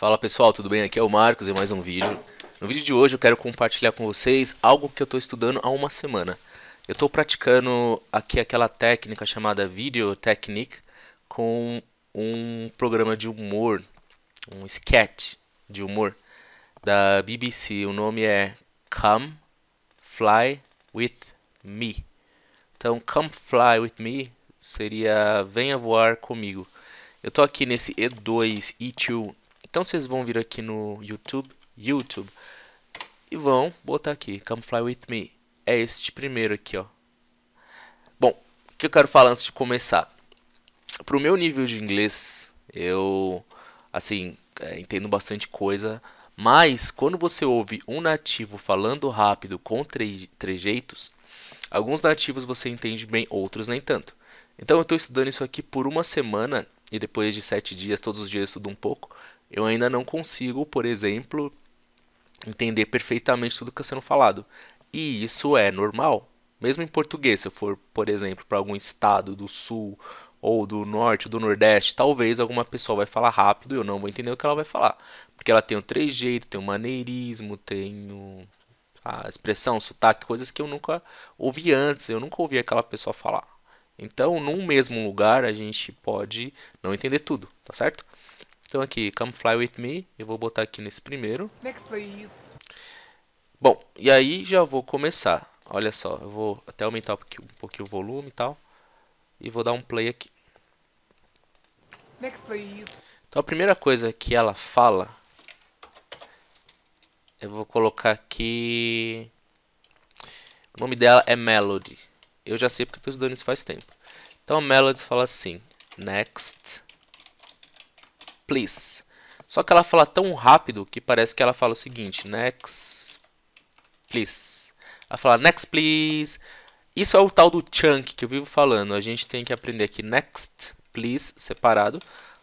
Fala pessoal, tudo bem? Aqui é o Marcos e mais um vídeo. No vídeo de hoje eu quero compartilhar com vocês algo que eu estou estudando há uma semana. Eu estou praticando aqui aquela técnica chamada Video Technique com um programa de humor, um sketch de humor da BBC. O nome é Come Fly With Me. Então, Come Fly With Me seria Venha Voar Comigo. Eu estou aqui nesse E2, E2 então vocês vão vir aqui no YouTube, YouTube, e vão botar aqui, Come Fly With Me. É este primeiro aqui, ó. Bom, o que eu quero falar antes de começar? Pro meu nível de inglês, eu, assim, é, entendo bastante coisa, mas quando você ouve um nativo falando rápido com tre trejeitos, alguns nativos você entende bem, outros nem tanto. Então eu estou estudando isso aqui por uma semana e depois de sete dias, todos os dias eu estudo um pouco. Eu ainda não consigo, por exemplo, entender perfeitamente tudo que está sendo falado. E isso é normal. Mesmo em português, se eu for, por exemplo, para algum estado do sul ou do norte ou do nordeste, talvez alguma pessoa vai falar rápido e eu não vou entender o que ela vai falar. Porque ela tem o trejeito, tem o maneirismo, tem o... a expressão, o sotaque, coisas que eu nunca ouvi antes, eu nunca ouvi aquela pessoa falar. Então, num mesmo lugar, a gente pode não entender tudo, tá certo? Então aqui, Come Fly With Me, eu vou botar aqui nesse primeiro. Next, Bom, e aí já vou começar. Olha só, eu vou até aumentar um pouquinho, um pouquinho o volume e tal. E vou dar um play aqui. Next, Então a primeira coisa que ela fala, eu vou colocar aqui... O nome dela é Melody. Eu já sei porque estou estudando isso faz tempo. Então a Melody fala assim, Next please. Só que ela fala tão rápido que parece que ela fala o seguinte, next, please. Ela fala next, please. Isso é o tal do chunk que eu vivo falando. A gente tem que aprender aqui next, please, separado.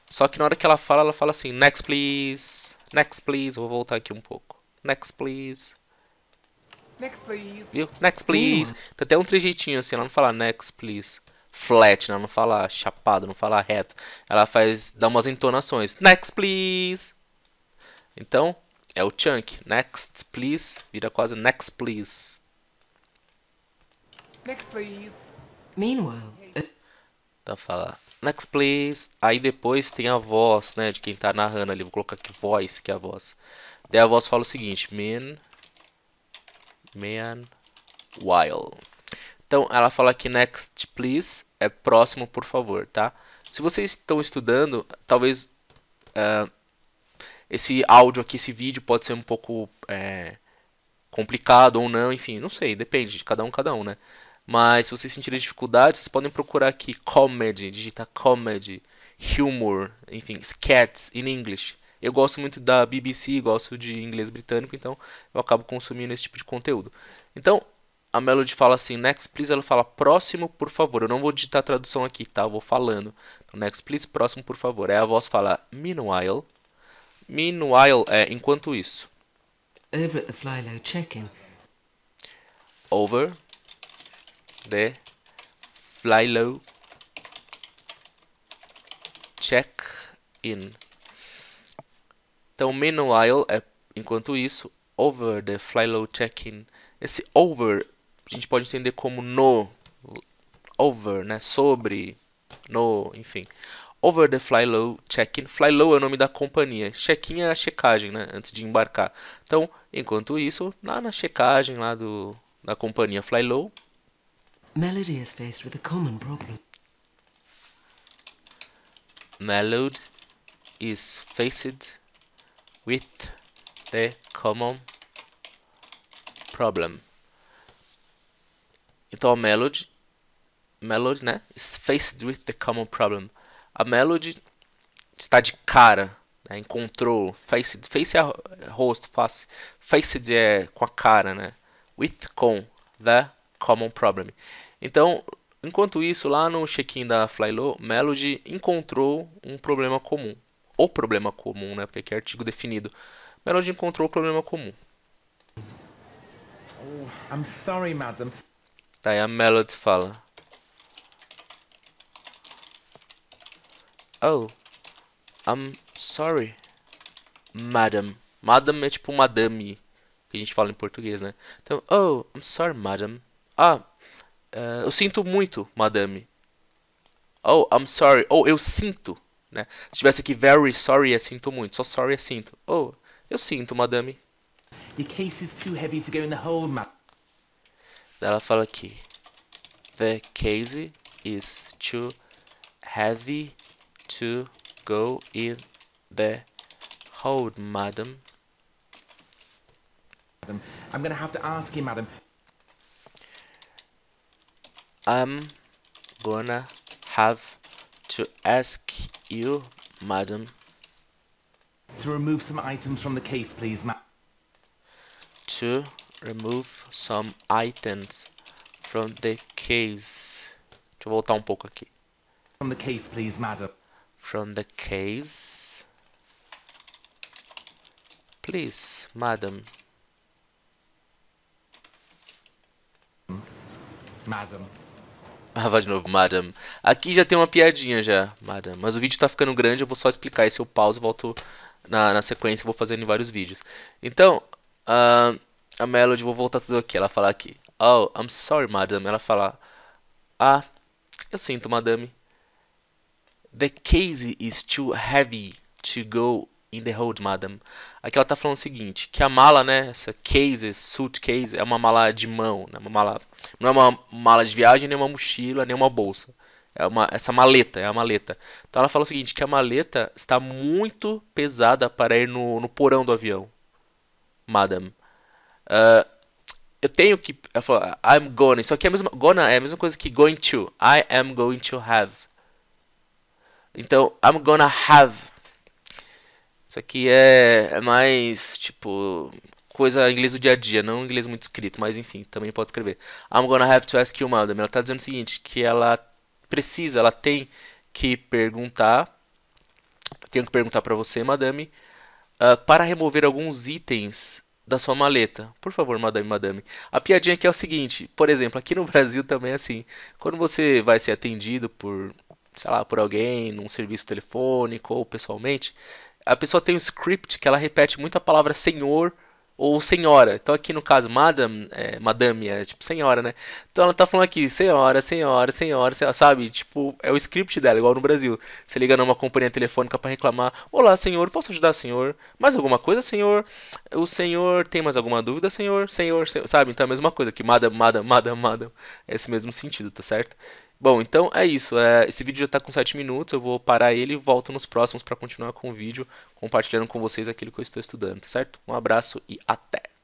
Só que na hora que ela fala, ela fala assim, next, please, next, please. Vou voltar aqui um pouco. Next, please. Next, please. Viu? Next, please. Hum. Tem até um trejeitinho assim, ela não fala next, please flat, né? não fala chapado, não fala reto. Ela faz, dá umas entonações. Next, please. Então, é o chunk. Next, please. Vira quase next, please. Next, please. Meanwhile. Uh, então fala next, please. Aí depois tem a voz, né, de quem tá narrando ali. Vou colocar aqui voice, que é a voz. Daí a voz fala o seguinte: mean, man, while. Então ela fala que next please é próximo por favor, tá? Se vocês estão estudando, talvez uh, esse áudio aqui, esse vídeo pode ser um pouco é, complicado ou não, enfim, não sei, depende de cada um, cada um, né? Mas se vocês sentirem dificuldade, vocês podem procurar aqui comedy, digitar comedy, humor, enfim, skets in English. Eu gosto muito da BBC, gosto de inglês britânico, então eu acabo consumindo esse tipo de conteúdo. Então, a Melody fala assim, next please, ela fala próximo, por favor. Eu não vou digitar a tradução aqui, tá? Eu vou falando. Então, next please, próximo, por favor. Aí a voz fala meanwhile. Meanwhile é enquanto isso. Over at the fly low check-in. Over the fly low check-in. Então, meanwhile é enquanto isso. Over the fly low check-in. Esse over a gente pode entender como no, over, né? Sobre, no, enfim. Over the Fly Low Check-in. Fly Low é o nome da companhia. Check-in é a checagem, né? Antes de embarcar. Então, enquanto isso, lá na checagem lá do, da companhia Fly Low. Melody is faced with a common problem. Melody is faced with the common problem. Então a melody, melody, né? Is faced with the common problem. A melody está de cara, né? encontrou, face, face é rosto, face, faced é com a cara, né? With, com, the common problem. Então, enquanto isso, lá no check-in da Flylo, Melody encontrou um problema comum. Ou problema comum, né? Porque aqui é artigo definido. Melody encontrou o problema comum. Oh, I'm sorry, madam. Daí tá, a Melody fala. Oh, I'm sorry, madam. Madam é tipo madame, que a gente fala em português, né? Então, oh, I'm sorry, madam. Ah, uh, eu sinto muito, madame. Oh, I'm sorry. Oh, eu sinto, né? Se tivesse aqui very sorry é sinto muito, só sorry é sinto. Oh, eu sinto, madame. Your case is too heavy to go in the hole, madam. Ela fala aqui: The case is too heavy to go in the hold, madam. I'm going to have to ask you, madam. I'm gonna have to ask you, madam. To remove some items from the case, please, ma. To Remove some items from the case. Deixa eu voltar um pouco aqui. From the case, please, madam. From the case. Please, madam. Madam. Ah, vai de novo, madam. Aqui já tem uma piadinha já, madam. Mas o vídeo tá ficando grande, eu vou só explicar esse eu pauso e volto na, na sequência, vou fazendo em vários vídeos. Então, uh, a Melody, vou voltar tudo aqui. Ela fala aqui, oh, I'm sorry, madam. Ela fala, ah, eu sinto, madame. The case is too heavy to go in the hold, madam. Aqui ela tá falando o seguinte, que a mala, né, essa case, suitcase, é uma mala de mão, né, uma mala, não é uma mala de viagem, nem uma mochila, nem uma bolsa. É uma, essa maleta, é a maleta. Então ela fala o seguinte, que a maleta está muito pesada para ir no, no porão do avião, madam. Uh, eu tenho que. Ela falou, I'm gonna. Só que é a mesma, gonna é a mesma coisa que going to. I am going to have. Então, I'm gonna have. Isso aqui é, é mais, tipo, coisa inglês do dia a dia, não inglês muito escrito, mas enfim, também pode escrever. I'm gonna have to ask you, Madame. Ela está dizendo o seguinte, que ela precisa, ela tem que perguntar, tenho que perguntar para você, madame, uh, para remover alguns itens da sua maleta. Por favor, madame, madame. A piadinha aqui é o seguinte, por exemplo, aqui no Brasil também é assim. Quando você vai ser atendido por, sei lá, por alguém, num serviço telefônico ou pessoalmente, a pessoa tem um script que ela repete muito a palavra senhor, ou senhora. Então aqui no caso, madame, é, madame é tipo senhora, né? Então ela tá falando aqui, senhora, senhora, senhora, senhora, sabe? Tipo, é o script dela, igual no Brasil. Você liga numa companhia telefônica para reclamar: Olá, senhor, posso ajudar, senhor? Mais alguma coisa, senhor? O senhor tem mais alguma dúvida, senhor? Senhor, senhor? sabe? Então é a mesma coisa que madame, madame, madame, madame. É esse mesmo sentido, tá certo? Bom, então é isso. É, esse vídeo já está com 7 minutos, eu vou parar ele e volto nos próximos para continuar com o vídeo, compartilhando com vocês aquilo que eu estou estudando, tá certo? Um abraço e até!